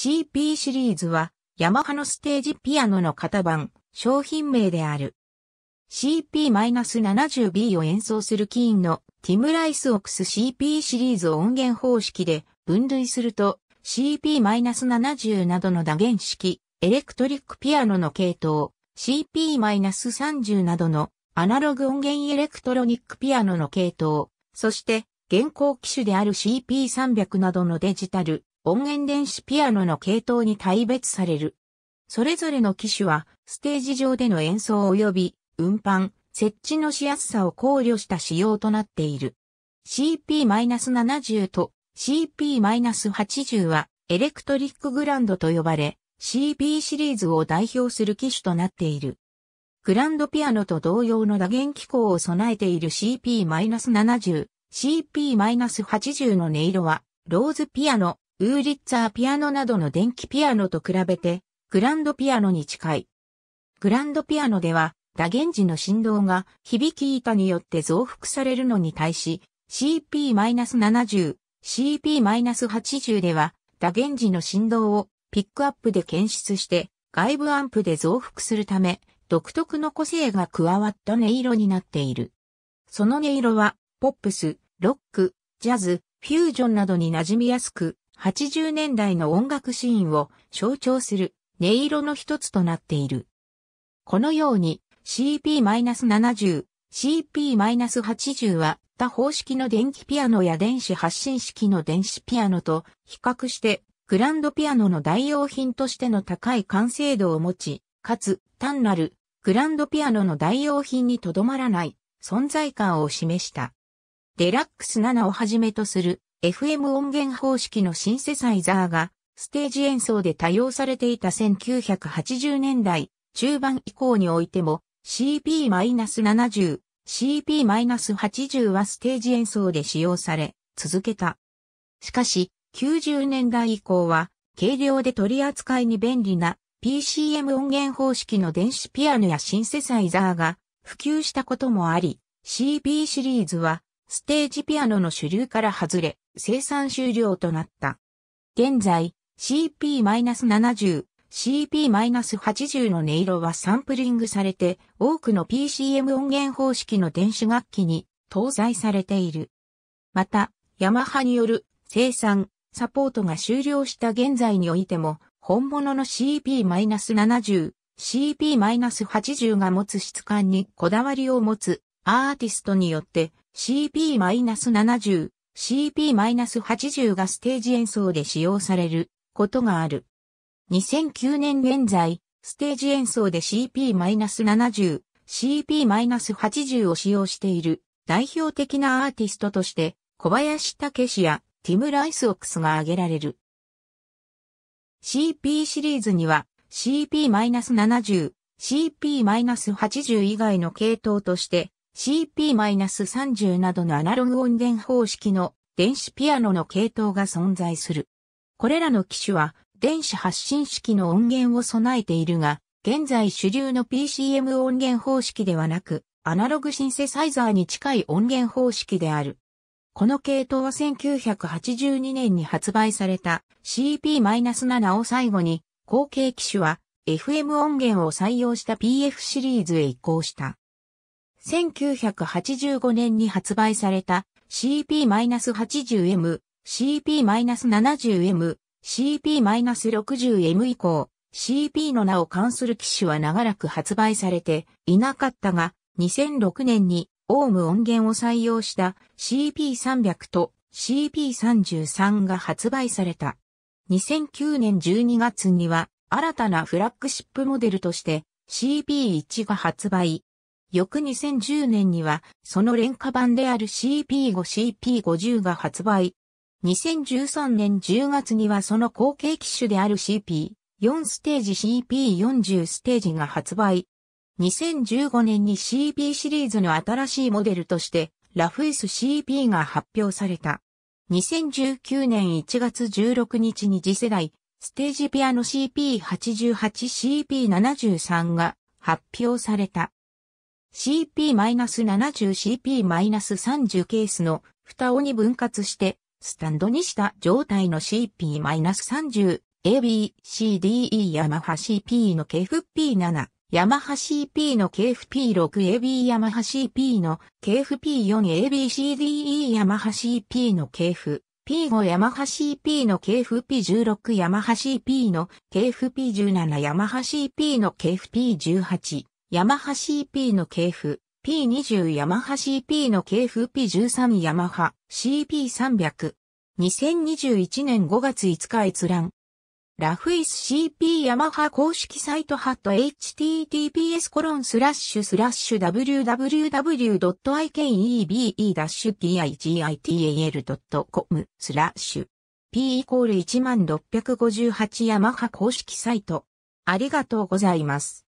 CP シリーズは、ヤマハのステージピアノの型番、商品名である。CP-70B を演奏するキーンのティム・ライス・オクス CP シリーズを音源方式で分類すると CP-70 などの打弦式、エレクトリックピアノの系統、CP-30 などのアナログ音源エレクトロニックピアノの系統、そして現行機種である CP300 などのデジタル、音源電子ピアノの系統に大別される。それぞれの機種は、ステージ上での演奏及び、運搬、設置のしやすさを考慮した仕様となっている。CP-70 と CP-80 は、エレクトリックグランドと呼ばれ、CP シリーズを代表する機種となっている。グランドピアノと同様の打弦機構を備えている CP-70、CP-80 の音色は、ローズピアノ、ウーリッツァーピアノなどの電気ピアノと比べて、グランドピアノに近い。グランドピアノでは、打弦時の振動が響き板によって増幅されるのに対し、CP-70、CP-80 では、打弦時の振動をピックアップで検出して外部アンプで増幅するため、独特の個性が加わった音色になっている。その音色は、ポップス、ロック、ジャズ、フュージョンなどに馴染みやすく、80年代の音楽シーンを象徴する音色の一つとなっている。このように CP-70、CP-80 は多方式の電気ピアノや電子発信式の電子ピアノと比較してグランドピアノの代用品としての高い完成度を持ち、かつ単なるグランドピアノの代用品にとどまらない存在感を示した。デラックス7をはじめとする FM 音源方式のシンセサイザーがステージ演奏で多用されていた1980年代中盤以降においても CP-70、CP-80 はステージ演奏で使用され続けた。しかし90年代以降は軽量で取り扱いに便利な PCM 音源方式の電子ピアノやシンセサイザーが普及したこともあり CP シリーズはステージピアノの主流から外れ、生産終了となった。現在、CP-70、CP-80 の音色はサンプリングされて、多くの PCM 音源方式の電子楽器に搭載されている。また、ヤマハによる生産、サポートが終了した現在においても、本物の CP-70、CP-80 が持つ質感にこだわりを持つアーティストによって CP-70、CP-80 がステージ演奏で使用されることがある。2009年現在、ステージ演奏で CP-70、CP-80 を使用している代表的なアーティストとして小林武史やティム・ライスオックスが挙げられる。CP シリーズには CP-70、CP-80 以外の系統として CP-30 などのアナログ音源方式の電子ピアノの系統が存在する。これらの機種は電子発信式の音源を備えているが、現在主流の PCM 音源方式ではなく、アナログシンセサイザーに近い音源方式である。この系統は1982年に発売された CP-7 を最後に後継機種は FM 音源を採用した PF シリーズへ移行した。1985年に発売された CP-80M、CP-70M、CP-60M 以降、CP の名を冠する機種は長らく発売されていなかったが、2006年にオーム音源を採用した CP300 と CP33 が発売された。2009年12月には新たなフラッグシップモデルとして CP1 が発売、翌2010年には、その廉価版である CP5CP50 が発売。2013年10月にはその後継機種である CP4 ステージ CP40 ステージが発売。2015年に CP シリーズの新しいモデルとして、ラフス c p が発表された。2019年1月16日に次世代、ステージピアノ CP88CP73 が発表された。CP-70CP-30 ケースの蓋をに分割して、スタンドにした状態の CP-30、AB、CDE ヤマハ CP の KFP7、ヤマハ CP の KFP6、AB ヤマハ CP の KFP4、AB、CDE ヤマハ CP の KF、P5 ヤマハ CP の KFP16 ヤマハ CP の KFP17 ヤマハ CP の KFP18 ヤマハ CP の系譜、P20 ヤマハ CP の系譜 P13 ヤマハ CP300。2021年5月5日閲覧。ラフイス CP ヤマハ公式サイトハット https コロンスラッシュスラッシュ www.ikebe-gital.com スラッシュ p イコール1658ヤマハ公式サイト。ありがとうございます。